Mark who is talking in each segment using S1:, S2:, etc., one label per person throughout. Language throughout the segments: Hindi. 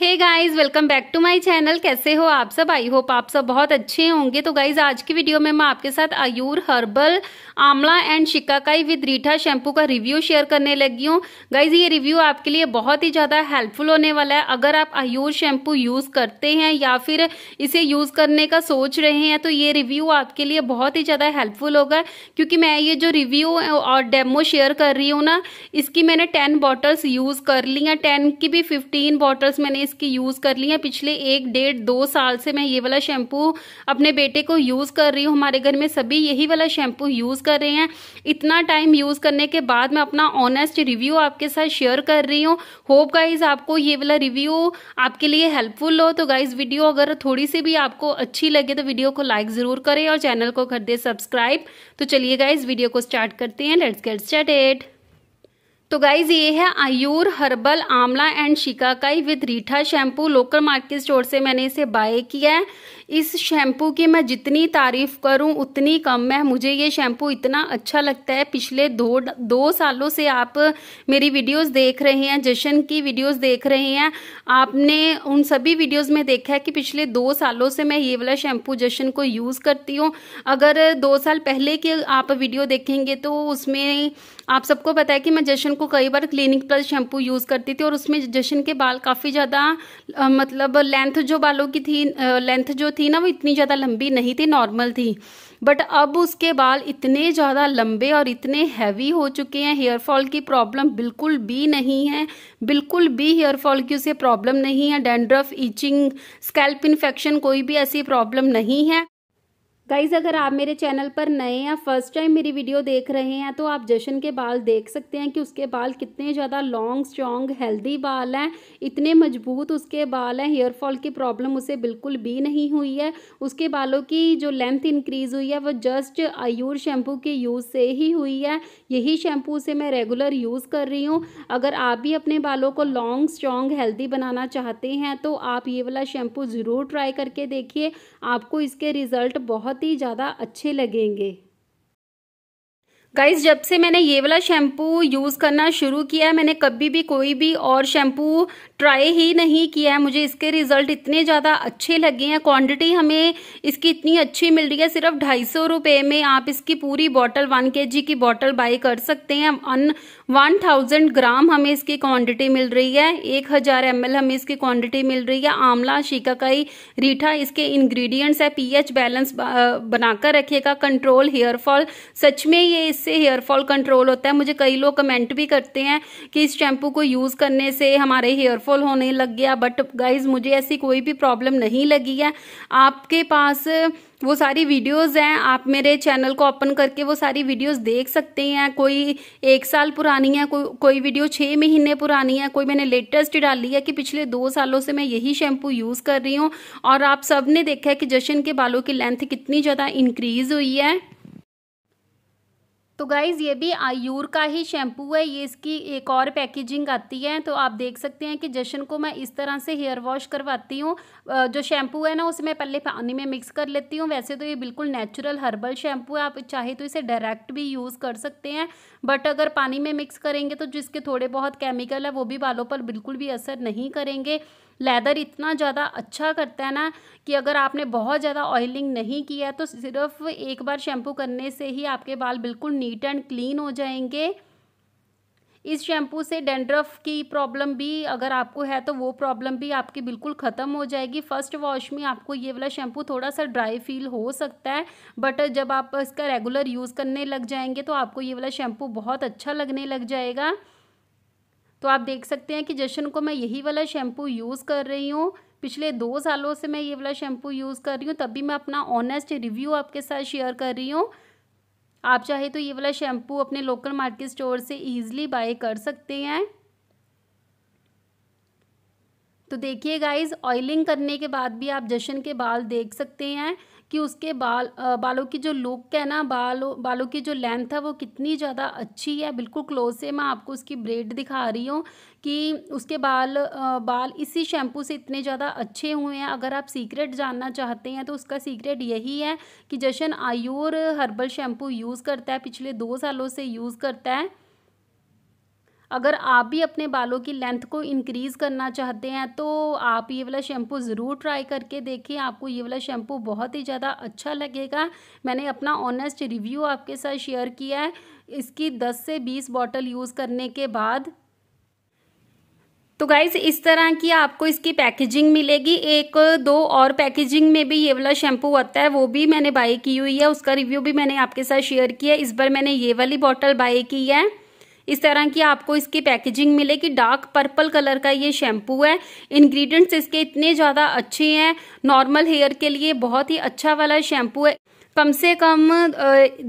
S1: hey guys welcome back to my channel कैसे हो आप सब आई होप आप सब बहुत अच्छे होंगे तो गाइस आज की वीडियो में मैं आपके साथ Ayur herbal amla and shikakai with reetha shampoo का रिव्यू शेयर करने लगी हूँ गाइस ये रिव्यू आपके लिए बहुत ही ज़्यादा हेल्पफुल होने वाला है अगर आप आयूर शैम्पू यूज़ करते हैं या फिर इसे यूज़ करने का सोच रहे हैं तो ये रिव्यू आपके लिए बहुत ही ज़्यादा हेल्पफुल होगा क्योंकि मैं ये जो रिव्यू और डेमो शेयर कर रही हूँ ना इसकी मैंने टेन बॉटल्स यूज़ कर ली हैं टेन की भी फिफ्टीन बॉटल्स मैंने इसकी यूज़ कर ली है पिछले एक डेढ़ दो साल से मैं ये वाला शैम्पू अपने बेटे को यूज़ कर रही हूँ हमारे घर में सभी यही वाला शैम्पू यूज़ कर रहे हैं इतना टाइम यूज़ करने के बाद मैं अपना ऑनेस्ट रिव्यू आपके साथ शेयर कर रही हूँ होप गाइज आपको ये वाला रिव्यू आपके लिए हेल्पफुल हो तो गाइज वीडियो अगर थोड़ी सी भी आपको अच्छी लगे तो वीडियो को लाइक ज़रूर करें और चैनल को कर दे सब्सक्राइब तो चलिए गाइज वीडियो को स्टार्ट करते हैं लेट्स गेट स्टार्टेड तो गाइज ये है Ayur herbal amla and shikakai with reetha shampoo local market store से मैंने इसे बाय किया है इस शैम्पू की मैं जितनी तारीफ करूं उतनी कम है मुझे ये शैम्पू इतना अच्छा लगता है पिछले दो दो सालों से आप मेरी वीडियोस देख रहे हैं जशन की वीडियोस देख रहे हैं आपने उन सभी वीडियोस में देखा है कि पिछले दो सालों से मैं ये वाला शैम्पू जशन को यूज़ करती हूँ अगर दो साल पहले के आप वीडियो देखेंगे तो उसमें आप सबको पता है कि मैं जशन को कई बार क्लिनिक प्लस शैम्पू यूज़ करती थी और उसमें जशन के बाल काफ़ी ज़्यादा मतलब लेंथ जो बालों की थी लेंथ जो थी ना वो इतनी ज़्यादा लंबी नहीं थी नॉर्मल थी बट अब उसके बाल इतने ज़्यादा लंबे और इतने हैवी हो चुके हैं हेयर फॉल की प्रॉब्लम बिल्कुल भी नहीं है बिल्कुल भी हेयर फॉल की उसे प्रॉब्लम नहीं है डेंड्रफ इचिंग स्कैल्प इन्फेक्शन कोई भी ऐसी प्रॉब्लम नहीं है गाइज़ अगर आप मेरे चैनल पर नए या फर्स्ट टाइम मेरी वीडियो देख रहे हैं तो आप जशन के बाल देख सकते हैं कि उसके बाल कितने ज़्यादा लॉन्ग स्ट्रॉन्ग हेल्दी बाल हैं इतने मजबूत उसके बाल हैं हेयर फॉल की प्रॉब्लम उसे बिल्कुल भी नहीं हुई है उसके बालों की जो लेंथ इंक्रीज़ हुई है वो जस्ट आयूर शैम्पू के यूज़ से ही हुई है यही शैम्पू से मैं रेगुलर यूज़ कर रही हूँ अगर आप भी अपने बालों को लॉन्ग स्ट्रॉन्ग हेल्दी बनाना चाहते हैं तो आप ये वाला शैम्पू ज़रूर ट्राई करके देखिए आपको इसके रिज़ल्ट बहुत बहुत ही ज़्यादा अच्छे लगेंगे गाइज जब से मैंने ये वाला शैम्पू यूज़ करना शुरू किया है मैंने कभी भी कोई भी और शैम्पू ट्राई ही नहीं किया है मुझे इसके रिज़ल्ट इतने ज़्यादा अच्छे लगे हैं क्वांटिटी हमें इसकी इतनी अच्छी मिल रही है सिर्फ ढाई सौ रुपये में आप इसकी पूरी बॉटल वन के जी की बॉटल बाई कर सकते हैं अन वन थाउजेंड ग्राम हमें इसकी क्वांटिटी मिल रही है एक हज़ार एम एल हमें इसकी क्वांटिटी मिल रही है आंवला शिकाकाई रीठा इसके इंग्रेडिएंट्स है पीएच बैलेंस बनाकर रखेगा कंट्रोल हेयर फॉल सच में ये इससे हेयर फॉल कंट्रोल होता है मुझे कई लोग कमेंट भी करते हैं कि इस शैम्पू को यूज़ करने से हमारे हेयरफॉल पेनफुल होने लग गया बट गाइज मुझे ऐसी कोई भी प्रॉब्लम नहीं लगी है आपके पास वो सारी वीडियोस हैं आप मेरे चैनल को ओपन करके वो सारी वीडियोस देख सकते हैं कोई एक साल पुरानी है कोई कोई वीडियो छः महीने पुरानी है कोई मैंने लेटेस्ट डाली है कि पिछले दो सालों से मैं यही शैम्पू यूज़ कर रही हूँ और आप सब ने देखा है कि जशन के बालों की लेंथ कितनी ज़्यादा इंक्रीज़ हुई है तो गाइज़ ये भी आयूर का ही शैम्पू है ये इसकी एक और पैकेजिंग आती है तो आप देख सकते हैं कि जशन को मैं इस तरह से हेयर वॉश करवाती हूँ जो शैम्पू है ना उसे मैं पहले पानी में मिक्स कर लेती हूँ वैसे तो ये बिल्कुल नेचुरल हर्बल शैम्पू है आप चाहे तो इसे डायरेक्ट भी यूज़ कर सकते हैं बट अगर पानी में मिक्स करेंगे तो जिसके थोड़े बहुत केमिकल है वो भी बालों पर बिल्कुल भी असर नहीं करेंगे लेदर इतना ज़्यादा अच्छा करता है ना कि अगर आपने बहुत ज़्यादा ऑयलिंग नहीं किया तो सिर्फ एक बार शैम्पू करने से ही आपके बाल बिल्कुल नीट एंड क्लीन हो जाएंगे इस शैम्पू से डेंड्रफ की प्रॉब्लम भी अगर आपको है तो वो प्रॉब्लम भी आपकी बिल्कुल ख़त्म हो जाएगी फर्स्ट वॉश में आपको ये वाला शैम्पू थोड़ा सा ड्राई फील हो सकता है बट जब आप इसका रेगुलर यूज़ करने लग जाएंगे तो आपको ये वाला शैम्पू बहुत अच्छा लगने लग जाएगा तो आप देख सकते हैं कि जशन को मैं यही वाला शैम्पू यूज़ कर रही हूँ पिछले दो सालों से मैं ये वाला शैम्पू यूज़ कर रही हूँ तभी मैं अपना ऑनेस्ट रिव्यू आपके साथ शेयर कर रही हूँ आप चाहे तो ये वाला शैम्पू अपने लोकल मार्केट स्टोर से ईजिली बाय कर सकते हैं तो देखिए गाइज ऑयलिंग करने के बाद भी आप जशन के बाल देख सकते हैं कि उसके बाल बालों की जो लुक है ना बालों बालों की जो लेंथ है वो कितनी ज़्यादा अच्छी है बिल्कुल क्लोज से मैं आपको उसकी ब्रेड दिखा रही हूँ कि उसके बाल बाल इसी शैम्पू से इतने ज़्यादा अच्छे हुए हैं अगर आप सीक्रेट जानना चाहते हैं तो उसका सीक्रेट यही है कि Jashan Ayur herbal shampoo use करता है पिछले दो सालों से यूज़ करता है अगर आप भी अपने बालों की लेंथ को इंक्रीज़ करना चाहते हैं तो आप ये वाला शैम्पू ज़रूर ट्राई करके देखिए आपको ये वाला शैम्पू बहुत ही ज़्यादा अच्छा लगेगा मैंने अपना ऑनेस्ट रिव्यू आपके साथ शेयर किया है इसकी दस से बीस बॉटल यूज़ करने के बाद तो गाइज इस तरह की आपको इसकी पैकेजिंग मिलेगी एक दो और पैकेजिंग में भी ये वाला शैम्पू आता है वो भी मैंने बाई की हुई है उसका रिव्यू भी मैंने आपके साथ शेयर किया है इस बार मैंने ये वाली बॉटल बाई की है इस तरह की आपको इसकी पैकेजिंग मिलेगी डार्क पर्पल कलर का ये शैम्पू है इंग्रेडिएंट्स इसके इतने ज़्यादा अच्छे हैं नॉर्मल हेयर के लिए बहुत ही अच्छा वाला शैम्पू है कम से कम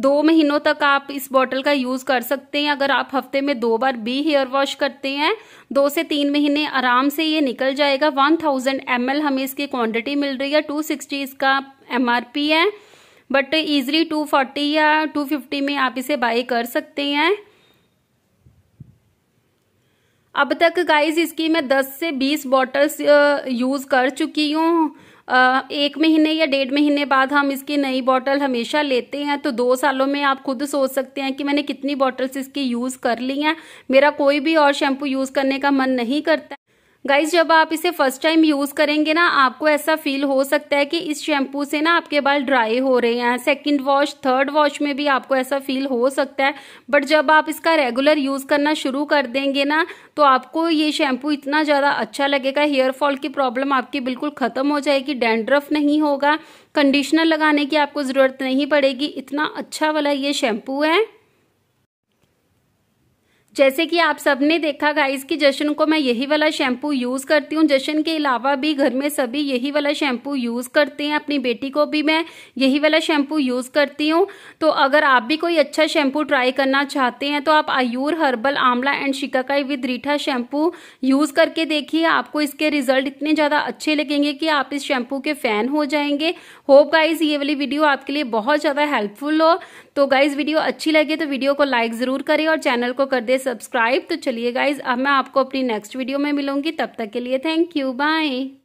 S1: दो महीनों तक आप इस बॉटल का यूज़ कर सकते हैं अगर आप हफ्ते में दो बार भी हेयर वॉश करते हैं दो से तीन महीने आराम से ये निकल जाएगा वन थाउजेंड एम हमें इसकी क्वांटिटी मिल रही है टू सिक्सटी इसका एम है बट इजली टू फोर्टी या टू फिफ्टी में आप इसे बाई कर सकते हैं अब तक गाइज इसकी मैं 10 से 20 बॉटल्स यूज़ कर चुकी हूँ एक महीने या डेढ़ महीने बाद हम इसकी नई बॉटल हमेशा लेते हैं तो दो सालों में आप खुद सोच सकते हैं कि मैंने कितनी बॉटल्स इसकी यूज़ कर ली हैं मेरा कोई भी और शैम्पू यूज़ करने का मन नहीं करता गाइज जब आप इसे फर्स्ट टाइम यूज़ करेंगे ना आपको ऐसा फील हो सकता है कि इस शैम्पू से ना आपके बाल ड्राई हो रहे हैं सेकेंड वॉश थर्ड वॉश में भी आपको ऐसा फील हो सकता है बट जब आप इसका रेगुलर यूज़ करना शुरू कर देंगे ना तो आपको ये शैम्पू इतना ज़्यादा अच्छा लगेगा हेयर फॉल की प्रॉब्लम आपकी बिल्कुल ख़त्म हो जाएगी डैंड्रफ नहीं होगा कंडीशनर लगाने की आपको ज़रूरत नहीं पड़ेगी इतना अच्छा वाला ये शैम्पू है जैसे कि आप सबने देखा गाइस कि जशन को मैं यही वाला शैम्पू यूज़ करती हूँ जशन के अलावा भी घर में सभी यही वाला शैम्पू यूज़ करते हैं अपनी बेटी को भी मैं यही वाला शैम्पू यूज़ करती हूँ तो अगर आप भी कोई अच्छा शैम्पू ट्राई करना चाहते हैं तो आप Ayur herbal amla and shikakai with reetha shampoo use करके देखिए आपको इसके रिजल्ट इतने ज़्यादा अच्छे लगेंगे कि आप इस शैम्पू के फ़ैन हो जाएंगे होप गाइज ये वाली वीडियो आपके लिए बहुत ज़्यादा हेल्पफुल हो तो गाइज वीडियो अच्छी लगे तो वीडियो को लाइक ज़रूर करें और चैनल को कर दे सब्सक्राइब तो चलिए गाइज अब मैं आपको अपनी नेक्स्ट वीडियो में मिलूंगी तब तक के लिए थैंक यू बाय